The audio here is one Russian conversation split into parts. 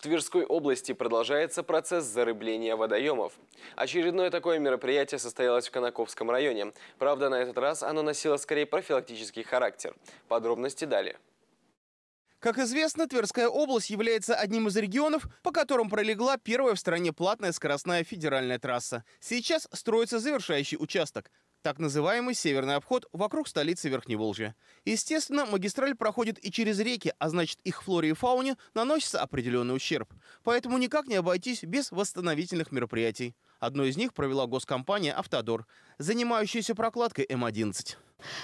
В Тверской области продолжается процесс зарыбления водоемов. Очередное такое мероприятие состоялось в Конаковском районе. Правда, на этот раз оно носило скорее профилактический характер. Подробности далее. Как известно, Тверская область является одним из регионов, по которым пролегла первая в стране платная скоростная федеральная трасса. Сейчас строится завершающий участок так называемый северный обход вокруг столицы Верхневолжья. Естественно, магистраль проходит и через реки, а значит их флоре и фауне наносится определенный ущерб. Поэтому никак не обойтись без восстановительных мероприятий. Одно из них провела госкомпания «Автодор», занимающаяся прокладкой М-11.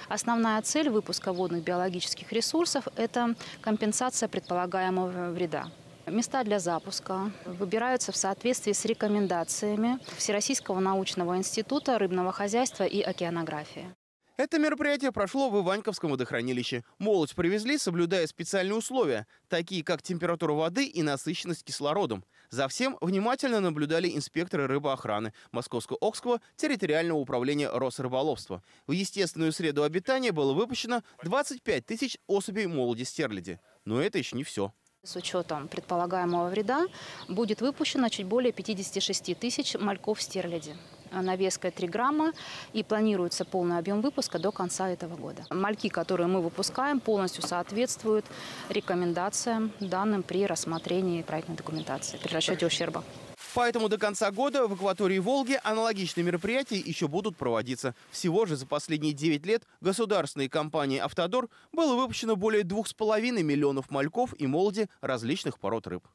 Основная цель выпуска водных биологических ресурсов – это компенсация предполагаемого вреда. Места для запуска выбираются в соответствии с рекомендациями Всероссийского научного института рыбного хозяйства и океанографии. Это мероприятие прошло в Иваньковском водохранилище. Молодь привезли, соблюдая специальные условия, такие как температура воды и насыщенность кислородом. За всем внимательно наблюдали инспекторы рыбоохраны Московско-Окского территориального управления Росрыболовства. В естественную среду обитания было выпущено 25 тысяч особей молоди стерляди. Но это еще не все. С учетом предполагаемого вреда будет выпущено чуть более 56 тысяч мальков стерляди. Навеска 3 грамма и планируется полный объем выпуска до конца этого года. Мальки, которые мы выпускаем, полностью соответствуют рекомендациям, данным при рассмотрении проектной документации, при расчете ущерба. Поэтому до конца года в акватории Волги аналогичные мероприятия еще будут проводиться. Всего же за последние 9 лет государственной компанией «Автодор» было выпущено более 2,5 миллионов мальков и молоди различных пород рыб.